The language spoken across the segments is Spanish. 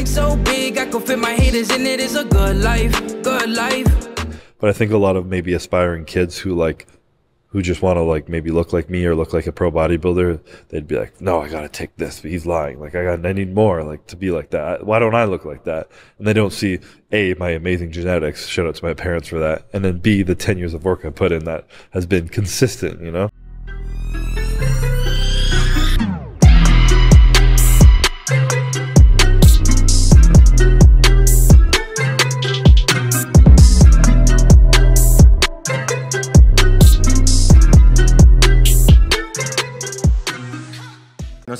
bag so big, I could fit my haters in It's a good life, good life. But I think a lot of maybe aspiring kids who like, who just want to like maybe look like me or look like a pro bodybuilder, they'd be like, no, I gotta take this. But he's lying. Like I got, I need more. Like to be like that. Why don't I look like that? And they don't see a my amazing genetics. Shout out to my parents for that. And then b the ten years of work I put in that has been consistent. You know.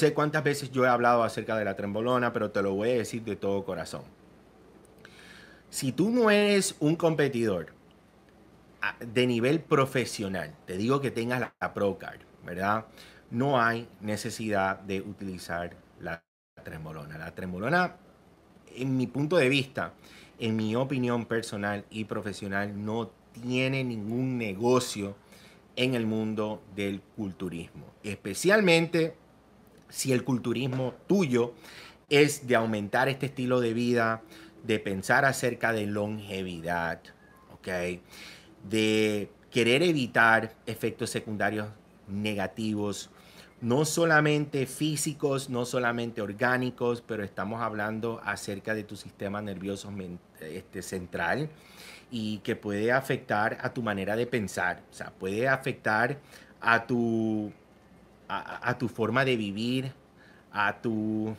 sé cuántas veces yo he hablado acerca de la trembolona, pero te lo voy a decir de todo corazón. Si tú no eres un competidor ah, de nivel profesional, te digo que tengas la, Pro ProCard, ¿verdad? No hay necesidad de utilizar la trembolona. La trembolona, en mi punto de vista, en mi opinión personal y profesional, no tiene ningún negocio en el mundo del culturismo, especialmente si el culturismo tuyo es de aumentar este estilo de vida, de pensar acerca de longevidad, De querer evitar efectos secundarios negativos, no solamente físicos, no solamente orgánicos, pero estamos hablando acerca de tu sistema nervioso este, central y que puede afectar a tu manera de pensar, o sea, puede afectar a tu a, tu forma de vivir, a tu...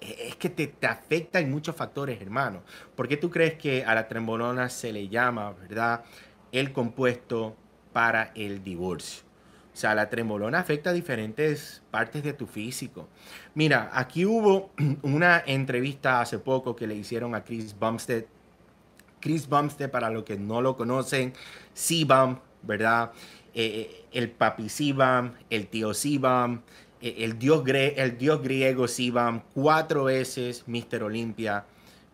E, es que te, afecta en muchos factores, hermano. ¿Por qué tú crees que a la trembolona se le llama, verdad, el compuesto para el divorcio? O sea, la trembolona afecta a diferentes partes de tu físico. Mira, aquí hubo una entrevista hace poco que le hicieron a Chris Bumstead. Chris Bumstead, para los que no lo conocen, C-Bum, ¿verdad? Eh, eh, el papi Sibam, el tío Sibam, eh, el, dios el dios griego Sibam, cuatro veces Mister Olimpia,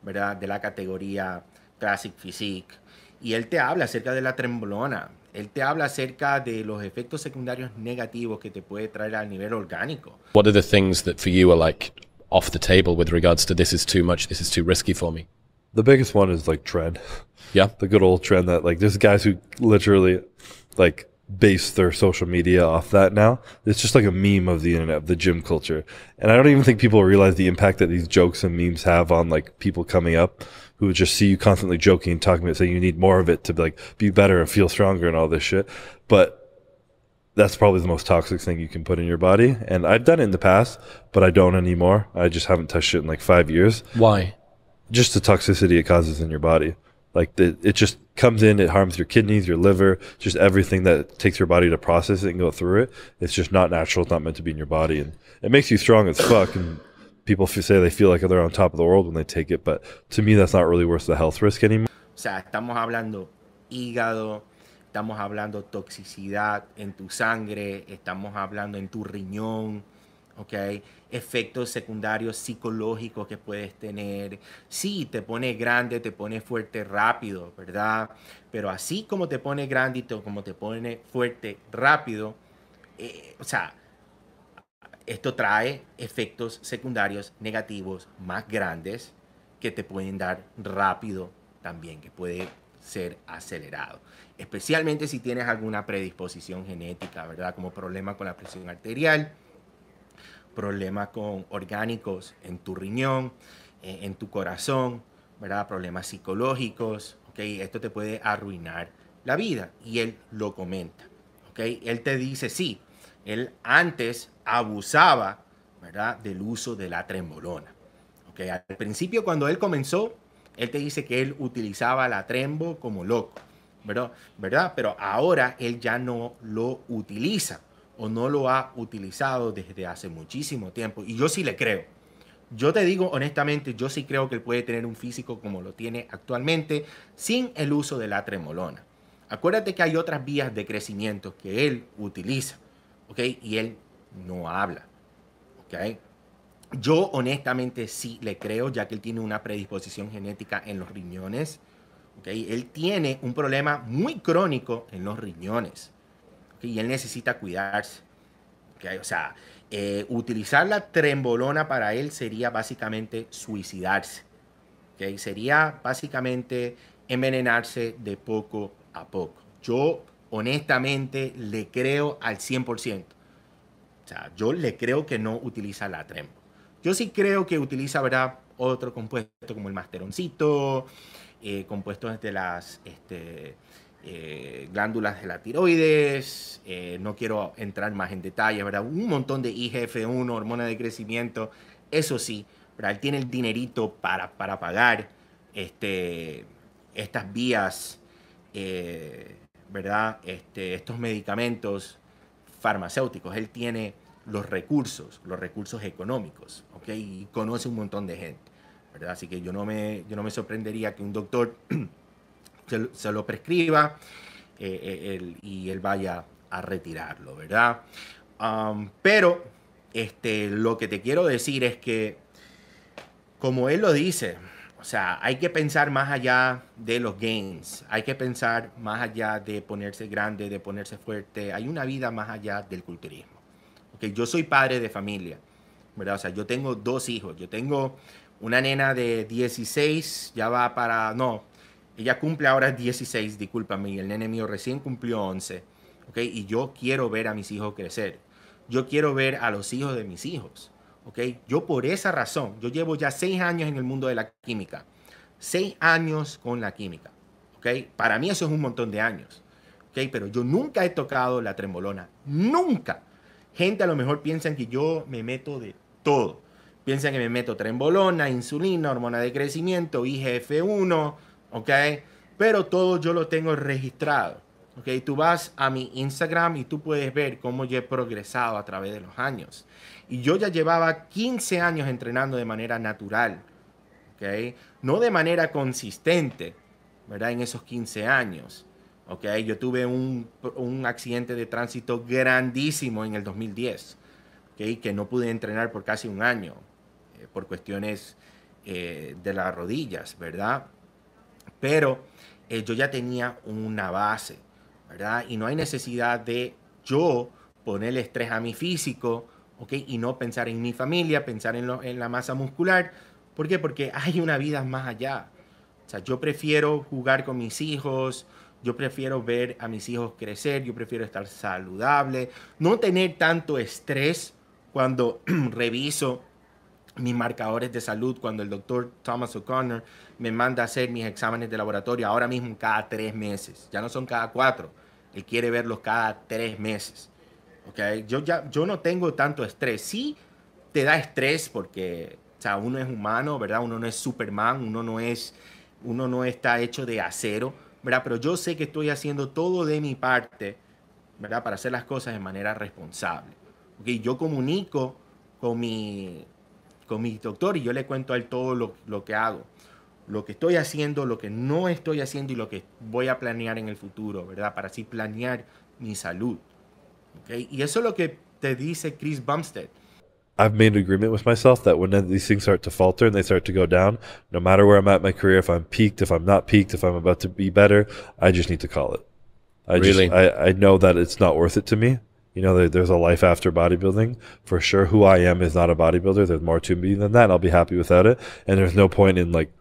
¿verdad? De la categoría Classic Physique. Y él te habla acerca de la tremblona, él te habla acerca de los efectos secundarios negativos que te puede traer al nivel orgánico. What are the things that for you are like off the table with regards to this is too much, this is too risky for me? The biggest one is like trend. Yeah. The good old trend that like there's guys who literally like base their social media off that now. It's just like a meme of the internet, of the gym culture. And I don't even think people realize the impact that these jokes and memes have on like people coming up who just see you constantly joking and talking about saying you need more of it to like be better and feel stronger and all this shit. But that's probably the most toxic thing you can put in your body. And I've done it in the past, but I don't anymore. I just haven't touched it in like five years. Why? Just the toxicity it causes in your body like the, it just comes in it harms your kidneys your liver just everything that takes your body to process it and go through it it's just not natural it's not meant to be in your body and it makes you strong as fuck and people say they feel like they're on top of the world when they take it but to me that's not really worth the health risk anymore o sea estamos hablando hígado estamos hablando toxicidad en tu sangre estamos hablando en tu riñón ¿ok? Efectos secundarios psicológicos que puedes tener. Sí, te pone grande, te pone fuerte rápido, ¿verdad? Pero así como te pone grande como te pone fuerte rápido, eh, o sea, esto trae efectos secundarios negativos más grandes que te pueden dar rápido también, que puede ser acelerado, especialmente si tienes alguna predisposición genética, ¿verdad? Como problema con la presión arterial, problemas con orgánicos en tu riñón, e, en tu corazón, ¿verdad? Problemas psicológicos, ¿ok? Esto te puede arruinar la vida. Y él lo comenta, ¿ok? Él te dice, sí, él antes abusaba, ¿verdad? Del uso de la trembolona, ¿ok? Al principio cuando él comenzó, él te dice que él utilizaba la trembo como loco, ¿verdad? ¿verdad? Pero ahora él ya no lo utiliza, o no lo ha utilizado desde hace muchísimo tiempo. Y yo sí le creo. Yo te digo honestamente, yo sí creo que él puede tener un físico como lo tiene actualmente sin el uso de la tremolona. Acuérdate que hay otras vías de crecimiento que él utiliza, ¿ok? Y él no habla, ¿ok? Yo honestamente sí le creo, ya que él tiene una predisposición genética en los riñones, ¿ok? Él tiene un problema muy crónico en los riñones y él necesita cuidarse. O sea, eh, utilizar la trembolona para él sería básicamente suicidarse. Sería básicamente envenenarse de poco a poco. Yo honestamente le creo al 100%. O sea, yo le creo que no utiliza la trembo. Yo sí creo que utiliza, ¿verdad? Otro compuesto como el masteroncito, eh, compuestos de las, este, eh, glándulas de la tiroides, eh, no quiero entrar más en detalle, ¿verdad? Un montón de IGF-1, hormona de crecimiento, eso sí, pero Él tiene el dinerito para, para pagar este, estas vías, eh, ¿verdad? Este, estos medicamentos farmacéuticos, él tiene los recursos, los recursos económicos, ¿ok? Y conoce un montón de gente, ¿verdad? Así que yo no me, yo no me sorprendería que un doctor se, lo prescriba eh, eh, y él vaya a retirarlo, ¿verdad? Um, pero este, lo que te quiero decir es que, como él lo dice, o sea, hay que pensar más allá de los gains, hay que pensar más allá de ponerse grande, de ponerse fuerte, hay una vida más allá del culturismo. Okay, yo soy padre de familia, ¿verdad? O sea, yo tengo dos hijos, yo tengo una nena de 16, ya va para, no, ella cumple ahora 16, discúlpame, y el nene mío recién cumplió 11, ¿ok? Y yo quiero ver a mis hijos crecer. Yo quiero ver a los hijos de mis hijos, ¿ok? Yo por esa razón, yo llevo ya seis años en el mundo de la química. Seis años con la química, ¿ok? Para mí eso es un montón de años, ¿ok? Pero yo nunca he tocado la trembolona, nunca. Gente a lo mejor piensa que yo me meto de todo. Piensan que me meto trembolona, insulina, hormona de crecimiento, IGF-1, ¿ok? Pero todo yo lo tengo registrado, ¿ok? Tú vas a mi Instagram y tú puedes ver cómo yo he progresado a través de los años. Y yo ya llevaba 15 años entrenando de manera natural, ¿ok? No de manera consistente, ¿verdad? En esos 15 años. ¿ok? Yo tuve un, un, accidente de tránsito grandísimo en el 2010, ¿ok? Que no pude entrenar por casi un año eh, por cuestiones eh, de las rodillas, ¿verdad? pero eh, yo ya tenía una base, ¿verdad? Y no hay necesidad de yo ponerle estrés a mi físico, ¿ok? Y no pensar en mi familia, pensar en, en la masa muscular. ¿Por qué? Porque hay una vida más allá. O sea, yo prefiero jugar con mis hijos, yo prefiero ver a mis hijos crecer, yo prefiero estar saludable, no tener tanto estrés cuando reviso mis marcadores de salud cuando el doctor Thomas O'Connor me manda a hacer mis exámenes de laboratorio ahora mismo cada tres meses. Ya no son cada cuatro. Él quiere verlos cada tres meses. ¿Okay? Yo, ya, yo no tengo tanto estrés. Sí te da estrés porque o sea, uno es humano, ¿verdad? Uno no es Superman, uno no, es, uno no está hecho de acero, ¿verdad? Pero yo sé que estoy haciendo todo de mi parte, ¿verdad? Para hacer las cosas de manera responsable. ¿Okay? Yo comunico con mi con mi doctor y yo le cuento a él todo lo, lo que hago, lo que estoy haciendo, lo que no estoy haciendo y lo que voy a planear en el futuro, ¿verdad? Para así planear mi salud. ¿okay? Y eso es lo que te dice Chris Bumstead. I've made an agreement with myself that when these things start to falter and they start to go down, no matter where I'm at in my career, if I'm peaked, if I'm not peaked, if I'm about to be better, I just need to call it. I really? just I, I know that it's not worth it to me. you know, there, there's a life after bodybuilding for sure. Who I am is not a bodybuilder. There's more to me than that. I'll be happy without it. And there's no point in like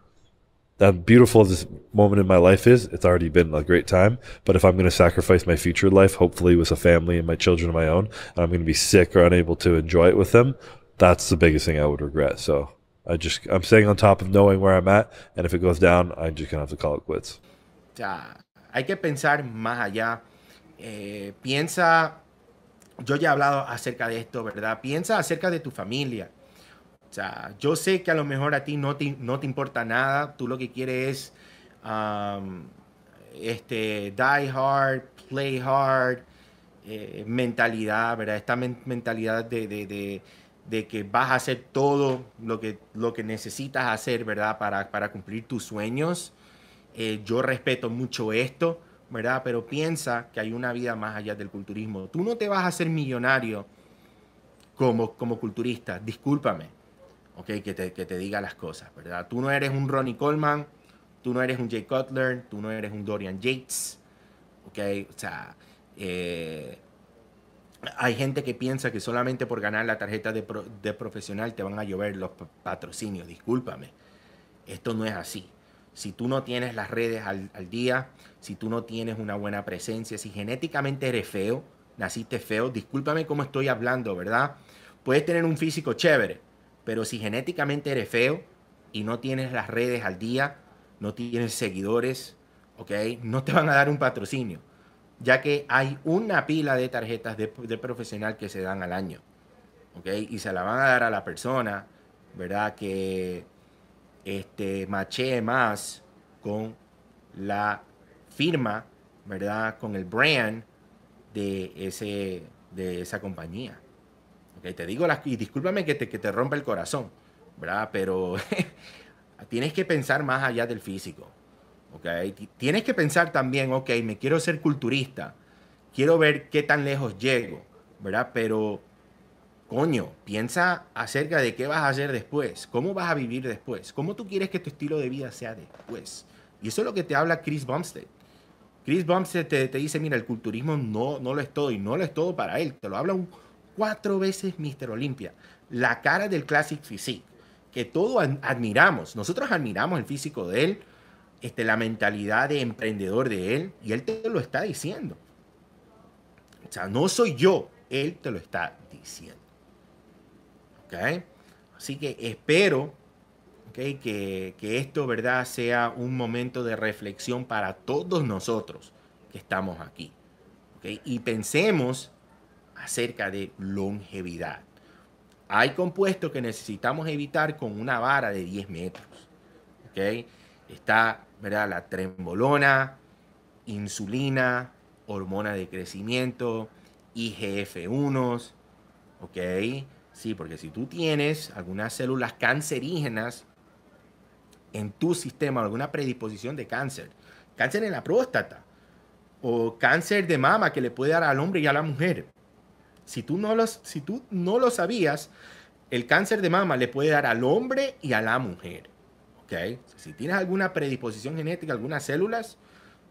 that beautiful this moment in my life is. It's already been a great time. But if I'm going to sacrifice my future life, hopefully with a family and my children of my own, and I'm going to be sick or unable to enjoy it with them, that's the biggest thing I would regret. So I just I'm staying on top of knowing where I'm at, and if it goes down, I just gonna have to call it quits. Yeah, hay que pensar más allá. Eh, piensa yo ya he hablado acerca de esto, ¿verdad? Piensa acerca de tu familia. O sea, yo sé que a lo mejor a ti no te, no te importa nada, tú lo que quieres es este, die hard, play hard, eh, mentalidad, ¿verdad? Esta mentalidad de, que vas a hacer todo lo que, lo que necesitas hacer, ¿verdad? Para, para cumplir tus sueños. Eh, yo respeto mucho esto. ¿verdad? Pero piensa que hay una vida más allá del culturismo. Tú no te vas a hacer millonario como, como culturista, discúlpame, ¿ok? Que te, diga las cosas, ¿verdad? Tú no eres un Ronnie Coleman, tú no eres un Jay Cutler, tú no eres un Dorian Yates, ¿ok? O sea, eh, hay gente que piensa que solamente por ganar la tarjeta de, profesional te van a llover los patrocinios, discúlpame. Esto no es así. Si tú no tienes las redes al día, si tú no tienes una buena presencia, si genéticamente eres feo, naciste feo, discúlpame cómo estoy hablando, ¿verdad? Puedes tener un físico chévere, pero si genéticamente eres feo y no tienes las redes al día, no tienes seguidores, ¿ok? No te van a dar un patrocinio, ya que hay una pila de tarjetas de, profesional que se dan al año, ¿ok? Y se la van a dar a la persona, ¿verdad? Que este, machee más con la firma, ¿verdad? Con el brand de, ese, de esa compañía. Okay, te digo las, y discúlpame que te, que te rompa el corazón, ¿verdad? Pero tienes que pensar más allá del físico. ¿ok? Tienes que pensar también, ok, me quiero ser culturista, quiero ver qué tan lejos llego, ¿verdad? Pero, coño, piensa acerca de qué vas a hacer después, cómo vas a vivir después, cómo tú quieres que tu estilo de vida sea después. Y eso es lo que te habla Chris Bumstead. Chris Bumps te, te, dice, mira, el culturismo no, no lo es todo y no lo es todo para él. Te lo habla cuatro veces Mr. Olimpia. La cara del Classic Physique, que todos admiramos. Nosotros admiramos el físico de él, este, la mentalidad de emprendedor de él, y él te lo está diciendo. O sea, no soy yo, él te lo está diciendo. ¿Ok? Así que espero que, esto ¿verdad? sea un momento de reflexión para todos nosotros que estamos aquí. Y pensemos acerca de longevidad. Hay compuestos que necesitamos evitar con una vara de 10 metros. ¿okay? Está ¿verdad? la trembolona, insulina, hormona de crecimiento, IGF-1, Sí, porque si tú tienes algunas células cancerígenas en tu sistema alguna predisposición de cáncer. Cáncer en la próstata o cáncer de mama que le puede dar al hombre y a la mujer. Si tú no lo, si tú no lo sabías, el cáncer de mama le puede dar al hombre y a la mujer. ¿okay? Si tienes alguna predisposición genética, algunas células,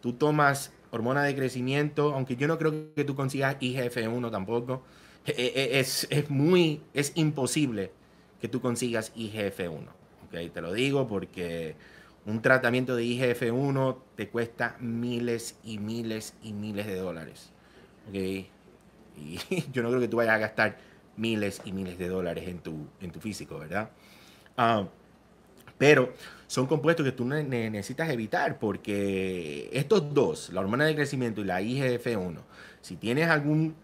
tú tomas hormona de crecimiento, aunque yo no creo que tú consigas IGF-1 tampoco. E, e, e, es, muy, es imposible que tú consigas IGF-1 y Te lo digo porque un tratamiento de IGF-1 te cuesta miles y miles y miles de dólares, Y yo no creo que tú vayas a gastar miles y miles de dólares en tu, en tu físico, ¿verdad? Ah, pero son compuestos que tú necesitas evitar porque estos dos, la hormona de crecimiento y la IGF-1, si tienes algún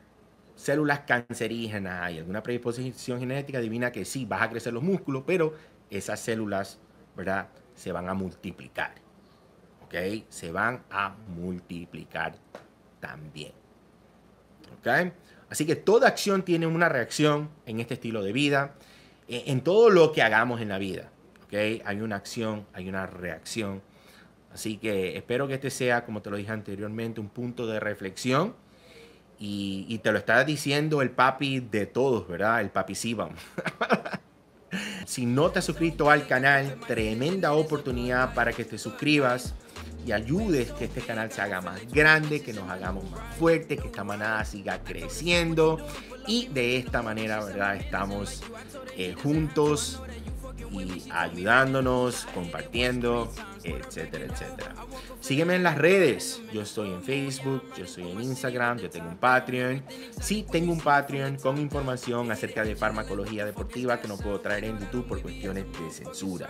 células cancerígenas, y alguna predisposición genética, divina que sí, vas a crecer los músculos, pero esas células, ¿verdad? Se van a multiplicar. ¿Ok? Se van a multiplicar también. ¿Ok? Así que toda acción tiene una reacción en este estilo de vida, en todo lo que hagamos en la vida. ¿Ok? Hay una acción, hay una reacción. Así que espero que este sea, como te lo dije anteriormente, un punto de reflexión. Y, te lo está diciendo el papi de todos, ¿verdad? El papi Sivam. Si no te has suscrito al canal, tremenda oportunidad para que te suscribas y ayudes que este canal se haga más grande, que nos hagamos más fuertes, que esta manada siga creciendo y de esta manera, ¿verdad? Estamos eh, juntos y ayudándonos, compartiendo, etcétera, etcétera. Sígueme en las redes. Yo estoy en Facebook, yo estoy en Instagram, yo tengo un Patreon. Sí, tengo un Patreon con información acerca de farmacología deportiva que no puedo traer en YouTube por cuestiones de censura.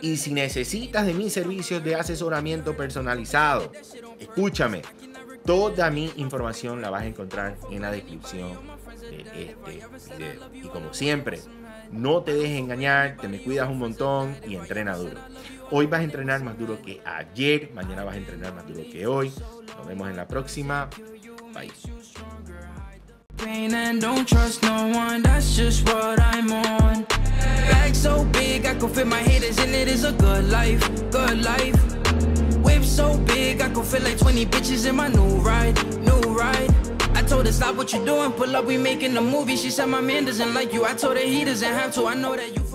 Y si necesitas de mis servicios de asesoramiento personalizado, escúchame. Toda mi información la vas a encontrar en la descripción de este video. Y como siempre, no te dejes engañar, te me cuidas un montón y entrena duro. Hoy vas a entrenar más duro que ayer, mañana vas a entrenar más duro que hoy. Nos vemos en la próxima. Bye. and don't trust no one. That's just what I'm on. Bag so big I can fit my haters in it. Is a good life, good life. Whip so big I could fit like 20 bitches in my new ride, new ride. I told her, stop what you're doing, pull up, we making a movie. She said, my man doesn't like you. I told her he doesn't have to. I know that you.